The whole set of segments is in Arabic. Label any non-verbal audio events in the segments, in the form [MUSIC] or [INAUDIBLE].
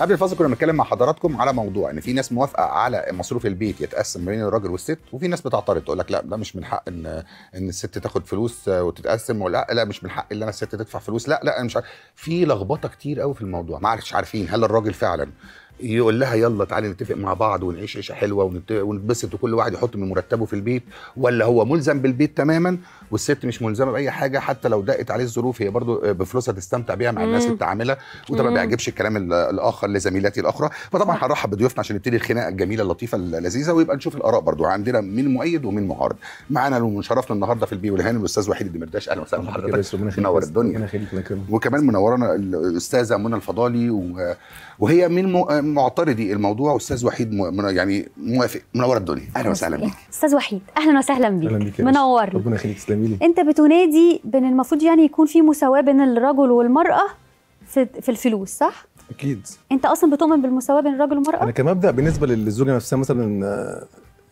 قبل الفاصل كنا بنتكلم مع حضراتكم على موضوع ان في ناس موافقه على مصروف البيت يتقسم بين الراجل والست وفي ناس بتعترض تقول لك لا ده مش من حق ان ان الست تاخد فلوس وتتقسم ولا لا مش من حق ان انا الست تدفع فلوس لا لا مش عارف في لخبطه كتير قوي في الموضوع ما عارفش عارفين هل الراجل فعلا يقول لها يلا تعالي نتفق مع بعض ونعيش عيشه حلوه ونتبسط وكل واحد يحط من مرتبه في البيت ولا هو ملزم بالبيت تماما والست مش ملزمه باي حاجه حتى لو دقت عليه الظروف هي برضو آه، بفلوسها تستمتع بيها مع الناس اللي بتعاملها وده ما بيعجبش الكلام الاخر لزميلاتي الاخرى فطبعا هنرحب بضيوفنا عشان نبتدي الخناقه الجميله اللطيفه اللذيذه ويبقى نشوف الاراء برضو عندنا مين مؤيد ومين معارض معانا من النهارده في البي والهان الاستاذ وحيد الدمرداش اهلا وسهلا بحضرتك منور الدنيا وكمان منورانا الاستاذه منى الفضالي و... وهي من معترضي الموضوع استاذ وحيد م... يعني موافق منور الدنيا اهلا وسهلا بيك استاذ وحيد اهلا وسهلا بيك منور ربنا يخليك جميل انت بتنادي بان المفروض يعني يكون في مساواه بين الرجل والمراه في, في الفلوس صح اكيد انت اصلا بتؤمن بالمساواه بين الرجل والمراه انا كمبدا بالنسبه للزوجه نفسها مثلا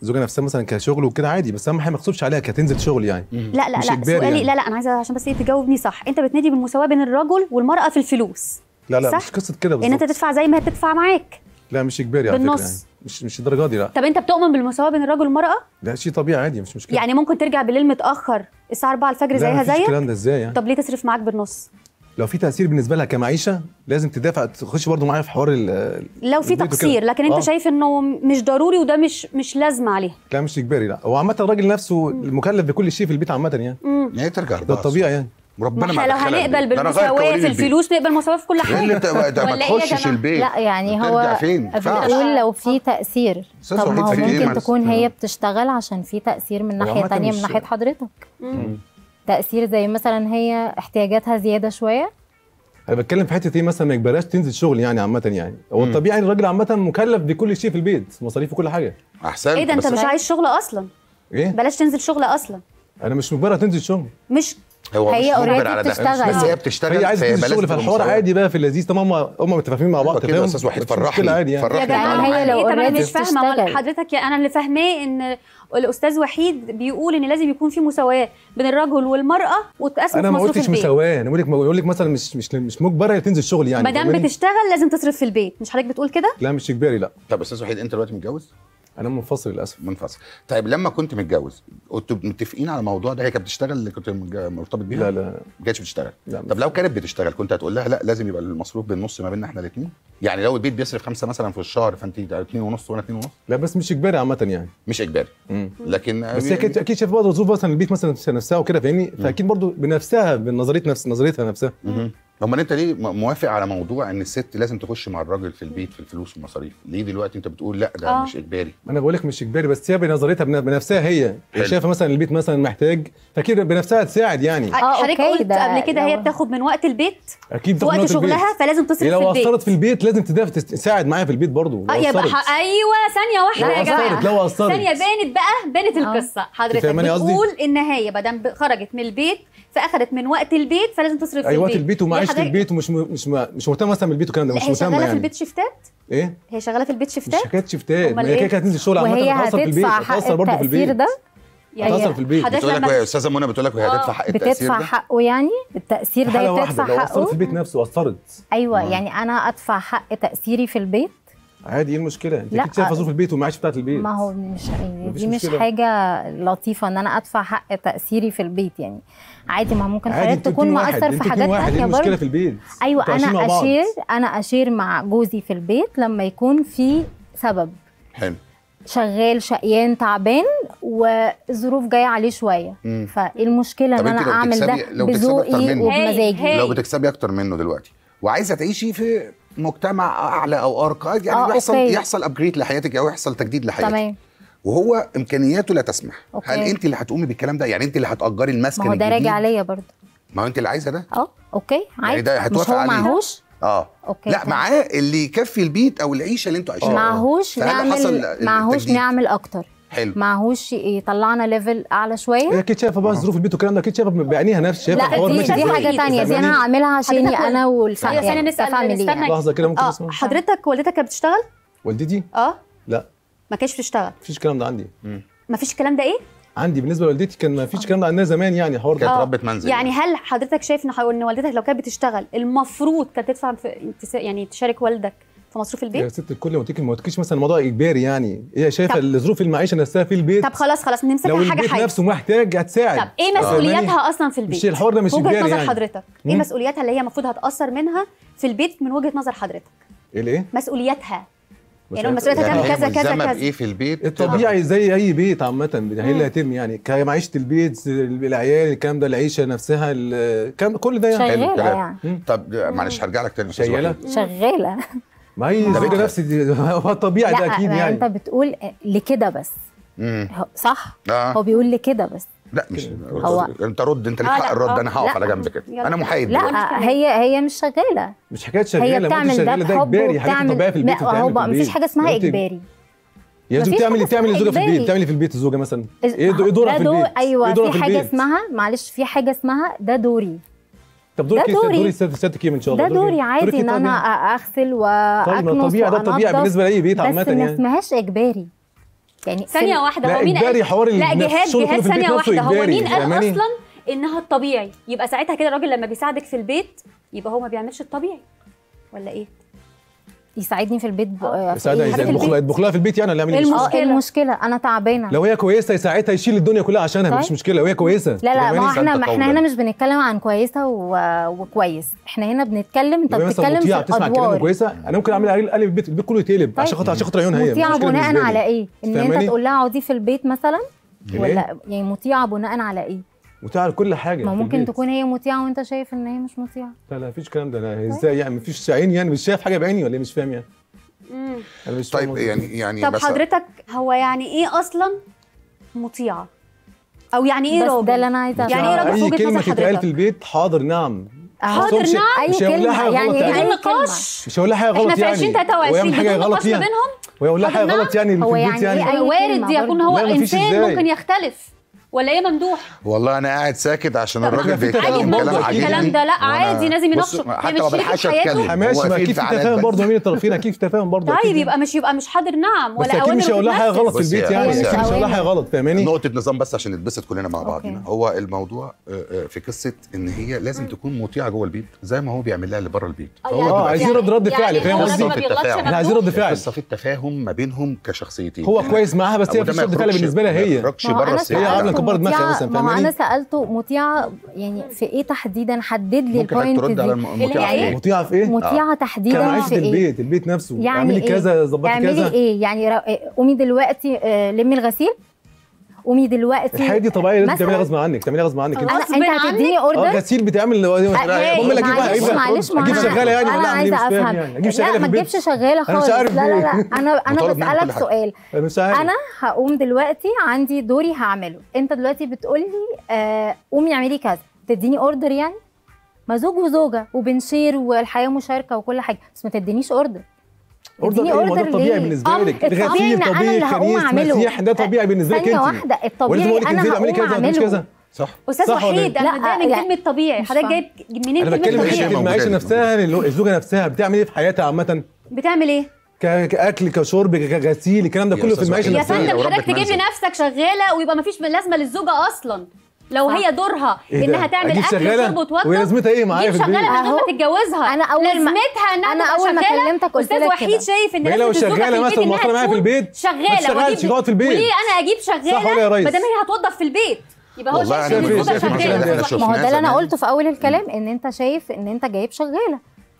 الزوجه نفسها مثلا كشغل وكده عادي بس اهم حاجه ما اقصدش عليها كتنزل شغل يعني لا لا مش لا سؤالي يعني. لا لا انا عايزه عشان بس ايه تجاوبني صح انت بتنادي بالمساواه بين الرجل والمراه في الفلوس لا لا صح؟ مش قصه كده بالظبط ان انت تدفع زي ما هتدفع معاك لا مش اجباري يعني، على فكره يعني. مش مش الدرجه دي لا طب انت بتؤمن بالمساواه بين الرجل والمراه؟ لا شيء طبيعي عادي مش مشكله يعني ممكن ترجع بالليل متاخر الساعه 4 الفجر زيها زيك؟ لا الكلام ده ازاي يعني طب ليه تصرف معاك بالنص؟ لو في تاثير بالنسبه لها كمعيشه لازم تدافع تخش برضو معايا في حوار ال لو في تقصير لكن انت آه. شايف انه مش ضروري وده مش مش لازم عليه لا مش اجباري لا هو عامه الراجل نفسه مكلف بكل شيء في البيت عامه يعني يعني إيه ترجع ده الطبيعي يعني ربنا ما لو هنقبل بالمساواه في الفلوس نقبل مساواه في كل إيه حاجه [LAUGHS] ولا ما تخشش البيت لا يعني هو فين لو في تاثير طب ما هو إيه ممكن تكون هي بتشتغل عشان في تاثير من ناحيه تانية من ناحيه حضرتك تاثير زي مثلا هي احتياجاتها زياده شويه انا بتكلم في حته ايه مثلا ما يجبرهاش تنزل شغل يعني عامه يعني هو الطبيعي الراجل عامه مكلف بكل شيء في البيت مصاريف وكل حاجه احسن ايه ده انت مش عايز شغل اصلا ايه بلاش تنزل شغل اصلا انا مش مجبره تنزل شغل مش هو هي اوريدي بتشتغل بس هي بتشتغل هي عايزه تشتغل في فالحوار عادي بقى في اللذيذ طب هم هم متفاهمين مع بعض كده يعني. يا استاذ وحيد فرحني يعني فرحني يا هي لو اوريدي مش فاهمه حضرتك يعني انا اللي فاهماه ان الاستاذ وحيد بيقول ان لازم يكون في مساواه بين الرجل والمراه وتقسم انا ما قلتش مساواه انا بقول لك بقول لك مثلا مش مش مش مجبره تنزل شغل يعني ما دام بتشتغل لازم تصرف في البيت مش حضرتك بتقول كده لا مش اجباري لا طب استاذ وحيد انت دلوقتي متجوز انا منفصل للاسف منفصل طيب لما كنت متجوز كنتوا متفقين على الموضوع ده هي كانت بتشتغل اللي كنت مرتبط بيها لا لا ما كانتش بتشتغل لا طب لو كانت بتشتغل كنت هتقول لها لا لازم يبقى المصروف بالنص ما بيننا احنا الاثنين يعني لو البيت بيصرف خمسة مثلا في الشهر فانت اتنين ونص وانا اتنين ونص لا بس مش اجباري عامه يعني مش اجباري لكن بس هي كانت اكيد شايفه برضه الظروف مثلا البيت مثلا نفسها وكده فاهمني فاكيد برضه بنفسها بنظريه نفس نظريتها نفسها مم. امال انت ليه موافق على موضوع ان الست لازم تخش مع الراجل في البيت في الفلوس والمصاريف ليه دلوقتي انت بتقول لا ده آه. مش اجباري ما انا بقول لك مش اجباري بس هي بنظرتها بنفسها هي هي شايفه مثلا البيت مثلا محتاج فاكيد بنفسها تساعد يعني آه حضرتك قلت قبل كده هي بتاخد من وقت البيت اكيد وقت, وقت شغلها فلازم تصرف إيه، في البيت لو قصرت في البيت لازم تساعد معايا في البيت برضه آه يبقى ايوه ثانيه واحده يا جماعه لو قصرت ثانيه بانت بقى بانت آه. القصه حضرتك بتقول النهايه ما دام خرجت من البيت فاخذت من وقت البيت فلازم تصرف أيوة في وقت البيت ومعيشه البيت ومش م... مش م... مش مهتمه مثلا بالبيت والكلام ده مش مهتمه يعني هي شغاله في يعني. البيت شيفتات ايه هي شغاله في البيت شيفتات مش حكايه شيفتات ما هي إيه؟ كده هتنزل شغل عامه هتاثر في البيت هتاثر برضه في البيت ده هتأثر يعني في البيت بتقول لك يا استاذه منى بتقول لك وهي آه، هتدفع حق التاثير بتدفع ده. حقه يعني التاثير ده بتدفع حقه لو اثرت في البيت نفسه اثرت ايوه آه. يعني انا ادفع حق تاثيري في البيت عادي ايه المشكله؟ انت كنت شايفه آه، ظروف البيت ومعيش بتاعت البيت ما هو مش يعني، دي مش مشكلة. حاجه لطيفه ان انا ادفع حق تاثيري في البيت يعني عادي ما ممكن عادي حاجات تكون مأثر في حاجات ثانيه برضه المشكله في البيت ايوه انا اشير انا اشير مع جوزي في البيت لما يكون في سبب حلو شغال شقيان تعبان والظروف جايه عليه شويه فايه المشكله ان انا اعمل ده بذوقي وبمزاجي لو بتكسبي اكتر منه دلوقتي وعايزه تعيشي في مجتمع اعلى او ارقى يعني آه يحصل أوكي. يحصل ابجريد لحياتك او يحصل تجديد لحياتك تمام وهو امكانياته لا تسمح أوكي. هل انت اللي هتقومي بالكلام ده يعني انت اللي هتاجري المسكن ما هو ده راجع عليا برضه ما هو انت اللي عايزه ده اه اوكي عادي يعني ده هتوافق عليه معهوش اه اوكي لا معاه اللي يكفي البيت او العيشه اللي انتوا عايشينها معهوش نعمل معهوش نعمل اكتر حلو معهوش يطلعنا ليفل اعلى شويه هي إيه، اكيد شايفه بقى ظروف البيت والكلام ده اكيد شايفه بعينيها نفس شايفه الحوار ماشي دي, دي حاجه ثانيه دي انا هعملها عشاني انا والفاميلي أيوة، يعني نسال يعني. لحظه كده ممكن اسمع آه، حضرتك والدتك كانت بتشتغل؟ والدتي؟ اه لا ما كانتش بتشتغل مفيش الكلام ده عندي مفيش الكلام ده ايه؟ عندي بالنسبه لوالدتي كان ما فيش الكلام ده عندنا زمان يعني حوار كانت آه. ربة منزل يعني, يعني هل حضرتك شايف ان والدتك لو كانت بتشتغل المفروض كانت تدفع في يعني تشارك والدك في مصروف البيت يا ست الكل ما ما تكيش مثلا الموضوع اجباري يعني هي شايفه الظروف المعيشه نفسها في البيت طب خلاص خلاص نمسك لو البيت حاجه نفسه محتاج هتساعد طب ايه مسؤولياتها آه. اصلا في البيت مش الحوار ده مش اجباري وجهه نظر يعني. حضرتك ايه مسؤولياتها اللي هي المفروض هتاثر منها في البيت من وجهه نظر حضرتك ايه مسؤولياتها يعني المسؤوليات هتعمل يعني كذا كذا كذا بايه في البيت الطبيعي زي اي بيت عامه يعني هي اللي هتم يعني معيشه البيت العيال الكلام ده العيشه نفسها كل ده يعني شغاله يعني طب معلش هرجع لك تاني شغاله شغاله ما هي الزوجه دي [LAUGHS] هو طبيعي ده اكيد يعني انت بتقول لكده بس صح آه. هو بيقول لكده بس لا مش هو انت رد انت ليك آه، حق الرد آه، انا هقف على جنب كده انا محايد لا آه، هي هي مش شغاله مش حكايه شغاله هي بتعمل ده, ده اجباري حاجه طبيعيه في البيت هو مفيش حاجه اسمها اجباري يا زوج بتعمل تعمل الزوجه في البيت بتعمل في البيت الزوجه مثلا ايه دورها في البيت ايوه في حاجه اسمها معلش في حاجه اسمها ده دوري طب دورك كيف دوري دوري سيادتك ايه من شاء الله ده دوري عادي ان انا اغسل طيب، واكنس طيب طبيعي ده طبيعي بالنسبه لاي بيت عامه يعني بس ما اسمهاش اجباري يعني ثانيه واحده هو مين قال حوار لا جهاد جهاد ثانيه واحده هو مين قال اصلا انها الطبيعي يبقى ساعتها كده الراجل لما بيساعدك في البيت يبقى هو ما بيعملش الطبيعي ولا ايه يساعدني في البيت ب... آه، يساعدها ازاي يطبخ يطبخ لها في البيت يعني ولا يعمل ايه المشكله آه، آه، المشكله انا تعبانه لو هي كويسه يساعدها يشيل الدنيا كلها عشانها طيب؟ مش مشكله لو هي كويسه لا لا ما احنا ما احنا هنا مش بنتكلم عن كويسه و... وكويس احنا هنا بنتكلم انت بتتكلم في الادوار كلمه كويسه انا ممكن اعمل قلب البيت البيت كله يتقلب طيب. عشان خاطر عشان خاطر عيونها هي مطيعه بناء على ايه ان انت تقول لها اقعدي في البيت مثلا إيه؟ ولا يعني مطيعه بناء على ايه مطيعه لكل حاجه ما ممكن البيت. تكون هي مطيعه وانت شايف ان هي مش مطيعه لا لا مفيش الكلام ده لا طيب. ازاي يعني مفيش عين يعني مش شايف حاجه بعيني ولا إيه؟ مش فاهم يعني مم. انا مش طيب يعني يعني طب بس حضرتك هو يعني ايه اصلا مطيعه او يعني ايه راجل ده اللي انا عايزه يعني ايه راجل في وجهه نظر حضرتك في البيت حاضر نعم حاضر نعم يعني اي يعني. كلمه يعني اي نقاش مش هقول لها حاجه غلط احنا في 2023 بدون نقاش ما بينهم ويقول لها حاجه غلط نعم. يعني هو يعني, يعني, يعني وارد نعم. يكون هو انسان ممكن يختلف ولا ايه ممدوح والله انا قاعد ساكت عشان الراجل بيتكلم كلام عادي الكلام ده لا عادي لازم يناقشه حتى لو بلحش اتكلم ماشي ما كيف تفاهم برضه مين طيب، الطرفين اكيد تفاهم برضه طيب يبقى مش يبقى مش حاضر نعم ولا اكيد مش هقول لها حاجه غلط في البيت يعني مش هقول لها حاجه غلط فاهماني نقطه نظام بس عشان نتبسط كلنا مع بعضنا هو الموضوع آه، آه، في قصه ان هي لازم تكون مطيعه جوه البيت زي ما هو بيعمل لها اللي بره البيت اه, يعني آه، عايزين يعني رد رد فعل يعني فاهم قصدي احنا عايزين رد فعل قصه في التفاهم ما بينهم كشخصيتين هو كويس معاها بس هي مفيش رد فعل بالنسبه لها هي ما بره هي كبر دماغك مثلا فاهماني انا سالته مطيعه يعني في ايه تحديدا حدد لي البوينت دي على مطيعه إيه؟ في ايه مطيعه في ايه مطيعه آه. تحديدا كان عايشه في إيه؟ البيت البيت نفسه يعني اعملي إيه؟ كذا ظبطي كذا اعملي ايه يعني قومي دلوقتي آه، لمي الغسيل قومي دلوقتي الحياه دي طبيعيه لازم تعمليها غصب عنك تعمليها غصب عنك انا انت هتديني اوردر اه غسيل بتعمل هم اللي اجيبها معلش اجيب شغاله يعني انا عايزه افهم اجيب شغاله ما تجيبش شغاله خالص لا لا لا انا انا بسالك سؤال انا هقوم دلوقتي عندي دوري هعمله انت دلوقتي بتقول لي قومي اعملي كذا تديني اوردر يعني ما زوج وزوجه وبنشير والحياه مشاركه وكل حاجه بس ما تدينيش اوردر اوردر ايه وده طبيعي بالنسبه لك غسيل طبيعي كنيس مسيح ده طبيعي أه، بالنسبه لك انت واحده الطبيعي انا هقوم اعمله كذا صح استاذ وحيد إيه؟ انا دايما من كلمه طبيعي حضرتك جايب منين انا بتكلم في المعيشه نفسها الزوجه نفسها بتعمل ايه في حياتها عامه بتعمل ايه كاكل كشرب كغسيل الكلام ده كله في المعيشه نفسها يا فندم حضرتك تجيب لنفسك شغاله ويبقى مفيش لازمه للزوجه اصلا لو هي دورها إيه انها تعمل اكل شرب وتوضب وهي لازمتها ايه معايا في البيت شغاله من تتجوزها انا اول لازمتها انها انا اول ما كلمتك قلت لك وحيد شايف ان لو شغاله مثلا مؤخرا معايا في البيت شغاله شغاله تقعد في البيت وليه انا اجيب شغاله ما دام هي هتوظف في البيت يبقى هو شايف ان ما هو ده اللي انا قلته في اول الكلام ان انت شايف ان انت جايب شغاله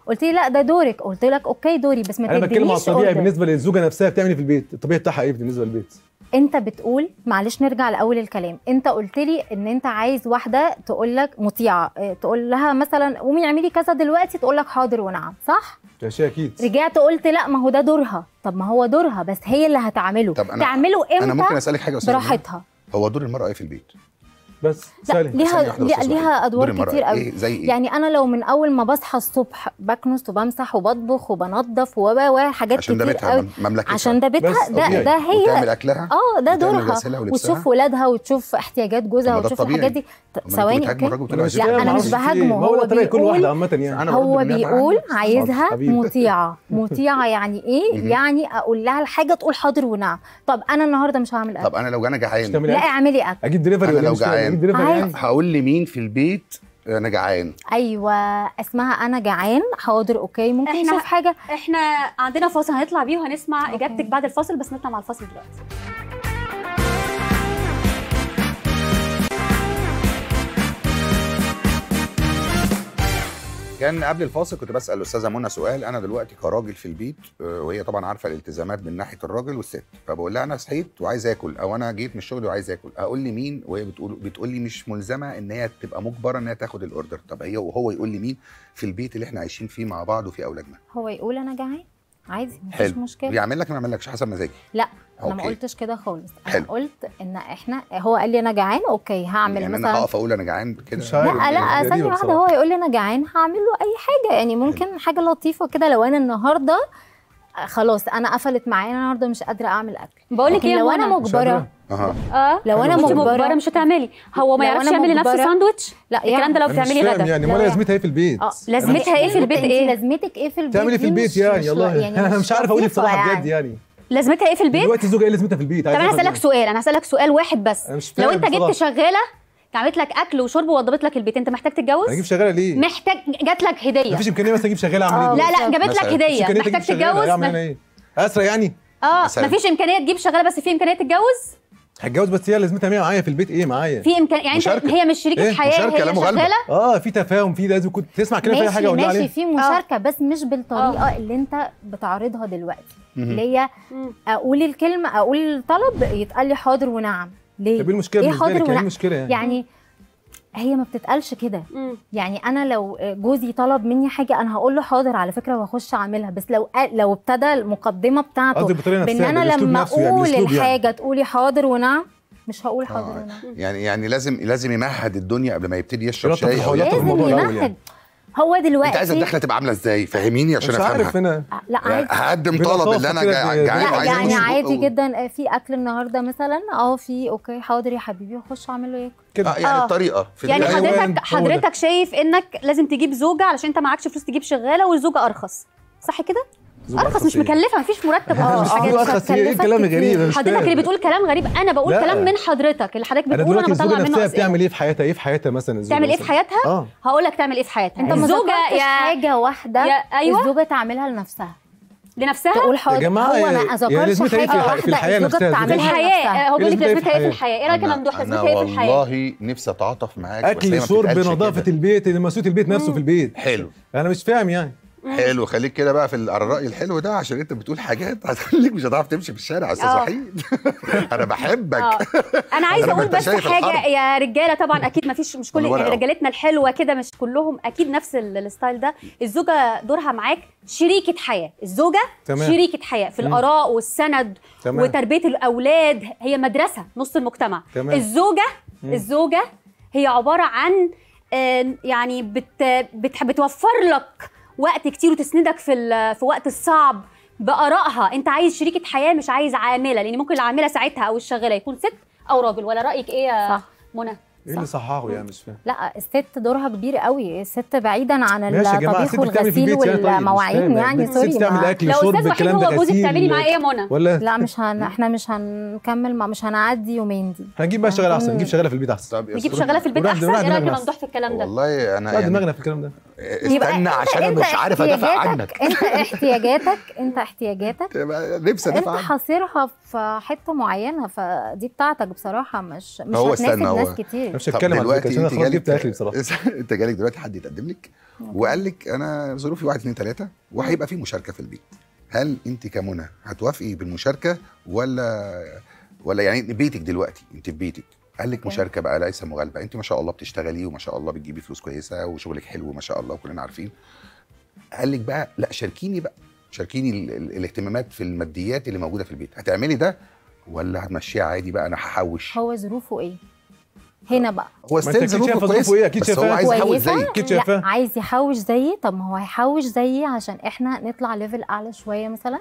قلت لي لا ده دورك قلت لك اوكي دوري بس ما تدينيش انا بتكلم على الطبيعي بالنسبه للزوجه نفسها بتعمل إيه في البيت الطبيعي بتاعها ايه بالنسبه للبيت انت بتقول معلش نرجع لاول الكلام انت قلت لي ان انت عايز واحده تقول لك مطيعه اه، تقول لها مثلا قومي اعملي كذا دلوقتي تقول لك حاضر ونعم صح شيء اكيد رجعت قلت لا ما هو ده دورها طب ما هو دورها بس هي اللي هتعمله طب أنا تعمله امتى انا ممكن اسالك حاجه براحتها هو دور المراه ايه في البيت بس سالي ليها ليها ادوار كتير قوي إيه زي إيه؟ يعني انا لو من اول ما بصحى الصبح بكنس وبمسح وبطبخ وبنظف وبا حاجات عشان كتير قوي عشان ده بيتها ده ده هي بتعمل اكلها اه ده دورها وتشوف ولادها وتشوف احتياجات جوزها وتشوف الحاجات دي ثواني اوكي لا انا مش بهاجمه هو بيقول يعني. هو بيقول عايزها مطيعه [LAUGHS] مطيعه يعني ايه يعني اقول لها الحاجه تقول حاضر ونعم طب انا النهارده مش هعمل اكل طب انا لو انا جعان لا اعملي اكل اجيب دليفري لو جعان إيه؟ يعني. هقول لمين في البيت انا جعان ايوه اسمها انا جعان حاضر اوكي ممكن نشوف حاجه احنا عندنا فاصل هنطلع بيه وهنسمع اجابتك بعد الفاصل بس نطلع مع الفاصل دلوقتي كان قبل الفاصل كنت بسال الاستاذه منى سؤال انا دلوقتي كراجل في البيت آه، وهي طبعا عارفه الالتزامات من ناحيه الراجل والست فبقول لها انا صحيت وعايز اكل او انا جيت من الشغل وعايز اكل اقول لي مين وهي بتقول بتقول لي مش ملزمه ان هي تبقى مجبره ان هي تاخد الاوردر طب هي وهو يقول لي مين في البيت اللي احنا عايشين فيه مع بعض وفي اولادنا هو يقول انا جعان عادي مفيش مشكله بيعمل لك ما يعمل لكش حسب مزاجي لا انا ما قلتش كده خالص انا حلو. قلت ان احنا هو قال لي انا جعان اوكي هعمل يعني مثلا انا هقف اقول انا جعان كده لا لا يعني ثانيه واحده هو يقول لي انا جعان هعمل له اي حاجه يعني ممكن حلو. حاجه لطيفه كده لو انا النهارده خلاص انا قفلت معايا انا النهارده مش قادره اعمل اكل بقول لك ايه لو انا مجبره أه. اه لو انا مجبره مش هتعملي هو ما يعرفش يعمل لنفسه ساندوتش لا يعني الكلام ده لو بتعملي غدا يعني ما يعني لازمتها ايه في البيت اه لازمتها ايه في البيت ايه لازمتك ايه في البيت تعملي في البيت يعني يلا يعني [LAUGHS] انا مش عارف اقول بصراحه بجد يعني لازمتها ايه في البيت دلوقتي الزوجه ايه لازمتها في البيت طب انا هسالك سؤال انا هسالك سؤال واحد بس لو انت جبت شغاله عملت لك اكل وشرب ووضبت لك البيت انت محتاج تتجوز هجيب شغاله ليه محتاج جات لك هديه مفيش امكانيه مثلا اجيب شغاله اعمل ايه لا لا جابت لك هديه محتاج تتجوز إيه؟ اسرع يعني اه مفيش امكانيه تجيب شغاله بس في امكانيه تتجوز هتجوز بس هي لازمتها معايا معايا في البيت ايه معايا في امكان يعني مشاركة. هي مش شريكه إيه؟ حياه هي شغاله اه في تفاهم في لازم كنت تسمع كده في حاجه اقول ماشي في آه. مشاركه بس مش بالطريقه أوه. اللي انت بتعرضها دلوقتي اللي هي اقول الكلمه اقول الطلب يتقال لي حاضر ونعم ليه؟ طب ايه المشكله إيه حاضر يعني إيه ونعم؟ المشكله يعني, يعني هي ما بتتقالش كده يعني انا لو جوزي طلب مني حاجه انا هقول له حاضر على فكره وهخش اعملها بس لو لو ابتدى المقدمه بتاعته بان انا لما يعني اقول يعني الحاجه يعني. تقولي حاضر ونعم مش هقول آه. حاضر آه. ونعم يعني يعني لازم لازم يمهد الدنيا قبل ما يبتدي يشرب شاي لازم يعني. يمهد يعني. هو دلوقتي انت عايز الدخله تبقى عامله ازاي فهميني عشان افهمها مش عارف هنا لا هقدم طلب اللي انا جعان لا يعني عادي جدا آه، في اكل النهارده مثلا اه في اوكي حاضر يا حبيبي اخش اعمله ايه كده آه يعني آه. الطريقه في يعني حضرتك أيوة. حضرتك شايف انك لازم تجيب زوجه علشان انت معكش فلوس تجيب شغاله والزوجه ارخص صح كده ارخص مش مكلفه مفيش مرتب اه مش حاجات ارخص ايه الكلام الغريب حضرتك اللي بتقول كلام غريب انا بقول كلام من حضرتك اللي حضرتك بتقوله انا بطلع منه اسئله بتعمل ايه في حياتها ايه في حياتها مثلا الزوجه تعمل ايه في حياتها آه. هقول لك تعمل ايه في حياتها انت الزوجه يا حاجه واحده يا... ايوه الزوجه تعملها لنفسها لنفسها تقول حاضر يا جماعه هو ما اذكرش إيه حاجه واحده في الحياه نفسها في الحياه هو بيقول لك لازمتها ايه في الحياه ايه رايك يا ممدوح لازمتها ايه في الحياه والله نفسي اتعاطف معاك اكل شرب نظافه البيت مسؤوليه البيت نفسه في البيت حلو انا مش فاهم يعني حلو خليك كده بقى في الراي الحلو ده عشان انت بتقول حاجات [LAUGHS] هتخليك مش هتعرف تمشي في الشارع يا استاذ اه. وحيد [LAUGHS] انا بحبك اه. انا عايزه اقول بس حاجه الحرب. يا رجاله طبعا اكيد ما فيش مش كل رجالتنا الحلوه كده مش كلهم اكيد نفس الستايل ده الزوجه دورها معاك شريكه حياه الزوجه تمام. شريكه حياه في الاراء والسند تمام. وتربيه الاولاد هي مدرسه نص المجتمع تمام. الزوجه مم. الزوجه هي عباره عن يعني بت بتوفر لك وقت كتير وتسندك في في وقت الصعب بارائها انت عايز شريكه حياه مش عايز عامله لان ممكن العامله ساعتها او الشغاله يكون ست او راجل ولا رايك ايه يا منى ايه اللي صححه يعني مش فاهم لا الست دورها كبير قوي الست بعيدا عن الطبيخ والغسيل يعني؟ طيب، والمواعين يعني, يعني سوري الست تعمل اكل شرب الكلام ده هو جوزك بتعملي معاه ايه يا منى ولا لا مش هن... احنا مش هنكمل مش هنعدي يومين دي هنجيب بقى شغاله احسن نجيب شغاله في البيت احسن نجيب شغاله في البيت احسن ايه رايك ممدوح في الكلام ده والله انا يعني دماغنا في الكلام ده إيه، استنى عشان انا مش عارف ادافع عنك انت احتياجاتك انت احتياجاتك [LAUGHS] نفسي ادافع انت حاصرها في حته معينه فدي بتاعتك بصراحه مش مش هو هتناسب ناس كتير مش هتكلم دلوقتي عشان خلاص جبت اخري بصراحه [LAUGHS] انت جالك دلوقتي حد يتقدم لك وقال لك انا ظروفي 1 2 3 وهيبقى في مشاركه في البيت هل انت كمنى هتوافقي بالمشاركه ولا ولا يعني بيتك دلوقتي انت في بيتك قال لك مشاركه بقى ليس مغالبه انت ما شاء الله بتشتغلي وما شاء الله بتجيبي فلوس كويسه وشغلك حلو ما شاء الله وكلنا عارفين قال لك بقى لا شاركيني بقى شاركيني ال ال الاهتمامات في الماديات اللي موجوده في البيت هتعملي ده ولا هتمشيها عادي بقى انا هحوش هو ظروفه ايه هنا بقى هو ستيل ظروفه ايه اكيد شايفاه عايز يحوش زيي اكيد شايفاه عايز يحوش زيي طب ما هو هيحوش زيي عشان احنا نطلع ليفل اعلى شويه مثلا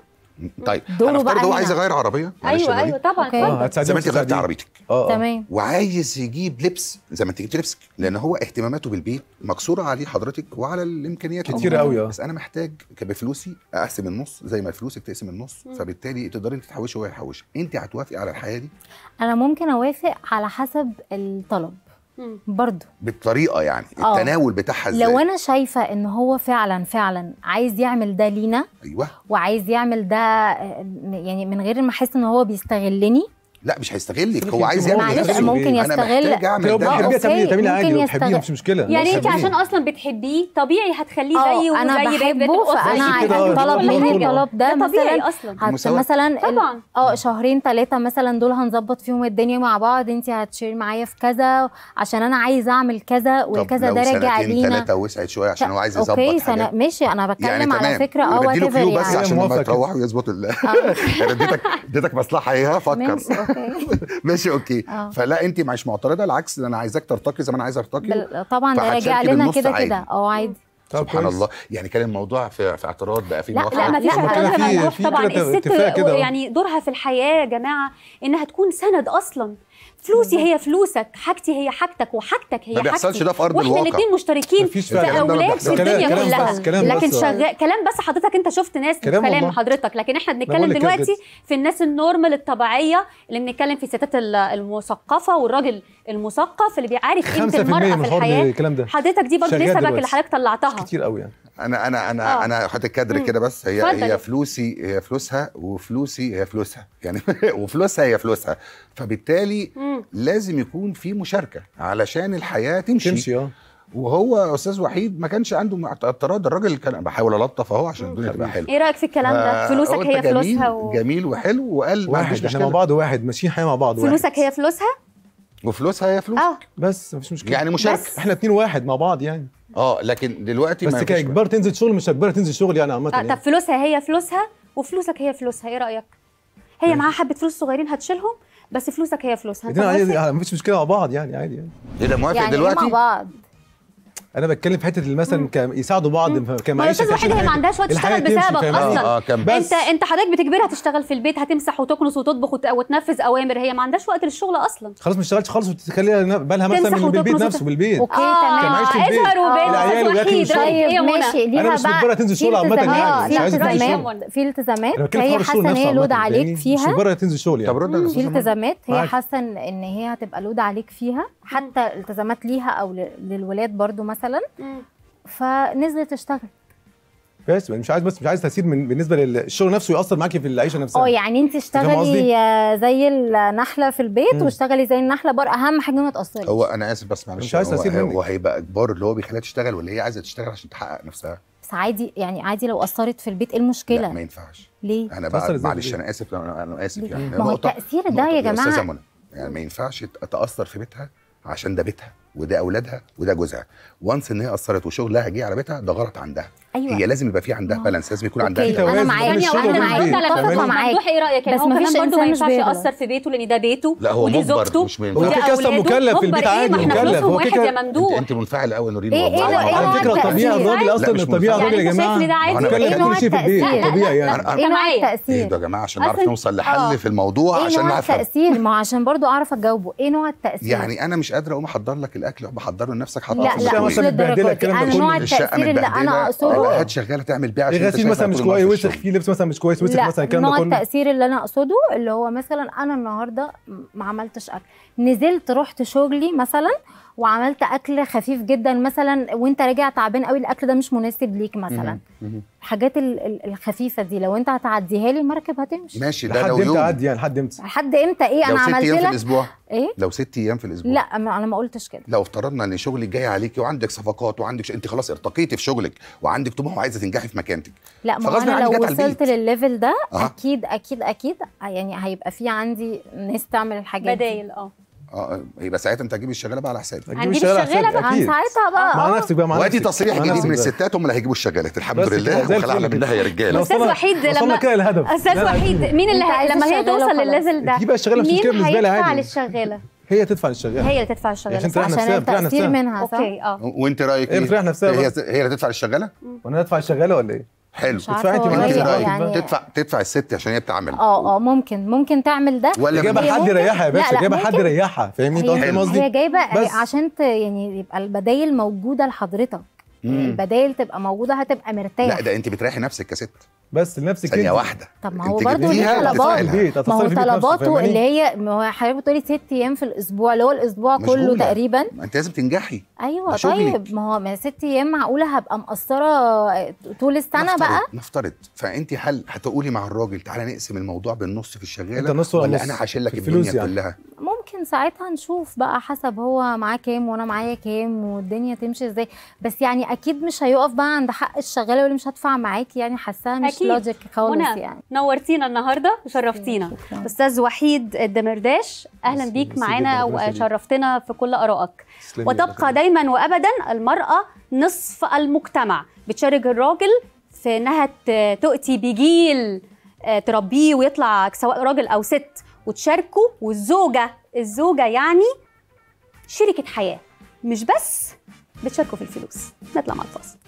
طيب انا هو عايز يغير عربيه ايوه ايوه طبعا اتفضل آه، زي ما انت غيرت عربيتك اه تمام وعايز يجيب لبس زي ما انت جبت لبسك لان هو اهتماماته بالبيت مكسوره عليه حضرتك وعلى الامكانيات كتير قوي آه. بس انا محتاج بفلوسي اقسم النص زي ما فلوسك تقسم النص فبالتالي تقدري انت تحوشي وهو يحوش انت هتوافقي على الحياه دي انا ممكن اوافق على حسب الطلب برضه بالطريقه يعني أوه. التناول بتاعها ازاي لو انا شايفه ان هو فعلا فعلا عايز يعمل ده لينا ايوه وعايز يعمل ده يعني من غير ما احس ان هو بيستغلني لا مش هيستغلك هو عايز يعمل معلش ممكن يستغل انا محتاج تعملي تعملي عادي لو مش مشكله يعني انت عشان اصلا بتحبيه طبيعي هتخليه آه، زيه وزي انا بحبه فانا طلب مني الطلب ده مثلا اصلا مثلا طبعا اه شهرين ثلاثه مثلا دول هنظبط فيهم الدنيا مع بعض انت هتشير معايا في كذا عشان انا عايز اعمل كذا والكذا ده راجع لينا ثلاثه وسعت شويه عشان هو عايز يظبط اوكي سنة ماشي انا بتكلم يعني على فكره اه وات ايفر يعني بس عشان لما تروحوا يظبطوا [LAUGHS] اديتك اديتك مصلحه ايه فكر [LAUGHS] ماشي اوكي آه. فلا انت مش معترضه العكس ده انا عايزاك ترتقي زي ما انا عايزه ارتقي طبعا ده راجع لنا كده كده اه عادي سبحان الله يعني كان الموضوع في, في اعتراض بقى في لا لا ما فيش اعتراض طبعا الست يعني دورها في الحياه يا جماعه انها تكون سند اصلا فلوسي هي فلوسك حاجتي هي حاجتك وحاجتك هي حاجتك ما بيحصلش ده في ارض الواقع واحنا الاثنين مشتركين في اولاد في الدنيا كلام كلها بس كلام لكن بس شغال كلام بس حضرتك انت شفت ناس كلام, كلام حضرتك لكن احنا بنتكلم دلوقتي في الناس النورمال الطبيعيه اللي بنتكلم في الستات المثقفه والراجل المثقف اللي بيعرف قيمه المراه في الحياه ده حضرتك دي برضه نسبك اللي حضرتك طلعتها كتير قوي يعني انا انا انا آه. انا حاطط كادر كده بس هي فضل. هي فلوسي هي فلوسها وفلوسي هي فلوسها يعني [LAUGHS] وفلوسها هي فلوسها فبالتالي مم. لازم يكون في مشاركه علشان الحياه تمشي تمشي اه وهو استاذ وحيد ما كانش عنده اعتراض الراجل كان بحاول الطف اهو عشان الدنيا تبقى حلوه ايه رايك في الكلام ده فلوسك هي جميل فلوسها و... جميل وحلو وقال واحد احنا مع بعض واحد ماشيين حياه مع بعض فلوسك واحد. هي فلوسها وفلوسها هي فلوس آه. بس مفيش مشكله يعني مشاركه احنا اتنين واحد مع بعض يعني اه لكن دلوقتي بس كاجبار تنزل شغل مش اجبار تنزل شغل يعني عامه طب يعني. فلوسها هي فلوسها وفلوسك هي فلوسها ايه رايك هي معاها حبه فلوس صغيرين هتشيلهم بس فلوسك هي فلوسها انت يعني مفيش مشكله مع بعض يعني عادي يعني ايه ده موافق يعني إيه دلوقتي؟ مع بعض انا بتكلم في حته مثلا يساعدوا بعض كمعيشه ما حاجه هي ما عندهاش وقت تشتغل بسببك اصلا آه آه انت انت حضرتك بتجبرها تشتغل في البيت هتمسح وتكنس وتطبخ وتنفذ اوامر هي ما عندهاش وقت للشغل اصلا خلاص ما اشتغلتش خالص وتخليها بالها مثلا من البيت نفسه بالبيت اوكي آه، تمام اظهر وبين وحيد ايه ماشي ليها بقى مش مجبره تنزل شغل عامه يعني مش عايزه في التزامات هي حاسه ان هي لود عليك فيها مش مجبره تنزل شغل يعني في التزامات هي حاسه ان هي هتبقى لود عليك فيها حتى التزامات ليها او للولاد برضو مثلا مثلا فنزلت تشتغل بس مش عايز بس مش عايز تاثير من بالنسبه للشغل نفسه ياثر معاكي في العيشه نفسها اه يعني انت اشتغلي زي النحله في البيت واشتغلي زي النحله بره اهم حاجه ما تاثريش هو انا اسف بس معلش مش عايز تاثير هو, هيبقى اجبار اللي هو بيخليها تشتغل ولا هي عايزه تشتغل عشان تحقق نفسها بس عادي يعني عادي لو اثرت في البيت ايه المشكله لا ما ينفعش ليه انا بقى معلش انا اسف انا, أنا اسف يعني ما هو التاثير ده يا جماعه يعني ما ينفعش تاثر في بيتها عشان ده بيتها وده اولادها وده جوزها وانس ان هي اثرت وشغلها جه على بيتها ده غلط عندها أيوة. هي لازم يبقى في عندها بالانس آه. لازم يكون عندها أوكي. انا معايا انا معايا انا معاك ايه رايك بس مفيش برضه ما ينفعش ياثر في بيته لان ده بيته لا هو ودي زوجته مش هو كده اصلا مكلف في البيت إيه؟ عادي مكلف هو كده يا ممدوح انت منفعل قوي نورين إيه، والله إيه، على فكره طبيعه الراجل اصلا الطبيعه الراجل يا يعني جماعه مكلف كل شيء في البيت طبيعي يعني ايه نوع التاثير يا جماعه عشان نعرف نوصل لحل آه. في الموضوع عشان نعرف ايه التاثير ما عشان برضه اعرف اجاوبه ايه نوع التاثير يعني انا مش قادره اقوم احضر لك الاكل بحضره لنفسك حضرتك حاطه في الشقه مثلا انا نوع التاثير اللي انا اقصده بقت آه. شغاله تعمل بيها عشان غسيل مثلا مش كويس وسخ فيه لبس مثلا مش كويس وسخ مثلا الكلام ده كله التاثير اللي انا اقصده اللي هو مثلا انا النهارده ما عملتش اكل نزلت رحت شغلي مثلا وعملت اكل خفيف جدا مثلا وانت راجع تعبان قوي الاكل ده مش مناسب ليك مثلا الحاجات الخفيفه دي لو انت هتعديها لي المركب هتمشي ماشي ده لو يوم لحد امتى يعني لحد امتى لحد امتى ايه انا عملت لك لو ست ايام في الاسبوع ايه لو ست ايام في الاسبوع لا انا ما قلتش كده لو افترضنا ان شغلك جاي عليكي وعندك صفقات وعندك ش... انت خلاص ارتقيتي في شغلك وعندك طموح وعايزه تنجحي في مكانتك لا ما انا لو وصلت للليفل ده أه. اكيد اكيد اكيد يعني هيبقى في عندي ناس تعمل الحاجات بدايل اه آه،, اه يبقى ساعتها انت هتجيب الشغاله بقى على حسابي هتجيب الشغاله على حسابي بقى ساعتها بقى مع آه. نفسك بقى مع نفسك وادي تصريح جديد من الستات هم اللي هيجيبوا الشغالات الحمد لله وخلعنا منها يا رجاله استاذ وحيد لما كده الهدف استاذ وحيد مين اللي لما هي توصل للليفل ده دي بقى الشغاله مش مشكله بالنسبه لي عادي للشغاله هي تدفع للشغاله هي اللي تدفع للشغاله يعني عشان تريح نفسها تريح نفسها منها صح؟ اوكي اه وانت رايك ايه؟, إيه؟ هي تدفع للشغاله؟ وانا ادفع للشغاله ولا ايه؟ حلو تدفعي انت يعني تدفع تدفع الست عشان هي بتعمل اه اه ممكن ممكن تعمل ده ولا جايبه حد يريحها يا باشا جايبه حد يريحها فاهمني انت قصدي هي جايبه عشان يعني يبقى البدايل موجوده لحضرتك يعني البدائل تبقى موجوده هتبقى مرتاح لا ده انت بتريحي نفسك يا ست بس لنفسك ثانيه واحده طب ما هو برضه ليه طلبات ما هو طلباته اللي هي ما هو حضرتك بتقولي ست ايام في الاسبوع اللي هو الاسبوع كله تقريبا ما انت لازم تنجحي ايوه طيب ما هو ما ست ايام معقوله هبقى مقصره طول السنه نفترض. بقى نفترض فانت هل هتقولي مع الراجل تعالى نقسم الموضوع بالنص في الشغاله انت نص ولا انا هشيل لك الدنيا يعني. كلها ممكن ساعتها نشوف بقى حسب هو معاه كام وانا معايا كام والدنيا تمشي ازاي بس يعني اكيد مش هيقف بقى عند حق الشغاله واللي مش هدفع معاكي يعني حاساها مش لوجيك خالص يعني نورتينا النهارده وشرفتينا استاذ وحيد الدمرداش اهلا بيك معانا وشرفتنا في كل ارائك وتبقى دايما وابدا المراه نصف المجتمع بتشارك الراجل في انها تؤتي بجيل آه، تربيه ويطلع سواء راجل او ست وتشاركه والزوجه الزوجة يعني شركة حياة مش بس بتشاركوا في الفلوس نطلع مع الفاصل